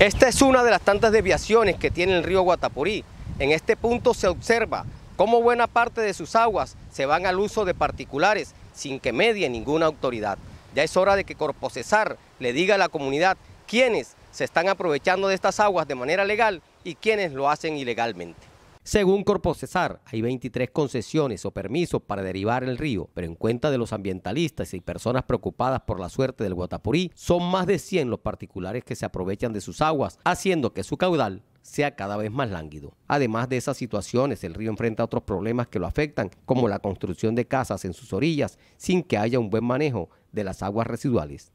Esta es una de las tantas desviaciones que tiene el río Guatapurí. En este punto se observa cómo buena parte de sus aguas se van al uso de particulares sin que medie ninguna autoridad. Ya es hora de que Cesar le diga a la comunidad quiénes se están aprovechando de estas aguas de manera legal y quiénes lo hacen ilegalmente. Según Corpo Cesar, hay 23 concesiones o permisos para derivar el río, pero en cuenta de los ambientalistas y personas preocupadas por la suerte del Guatapurí, son más de 100 los particulares que se aprovechan de sus aguas, haciendo que su caudal sea cada vez más lánguido. Además de esas situaciones, el río enfrenta otros problemas que lo afectan, como la construcción de casas en sus orillas sin que haya un buen manejo de las aguas residuales.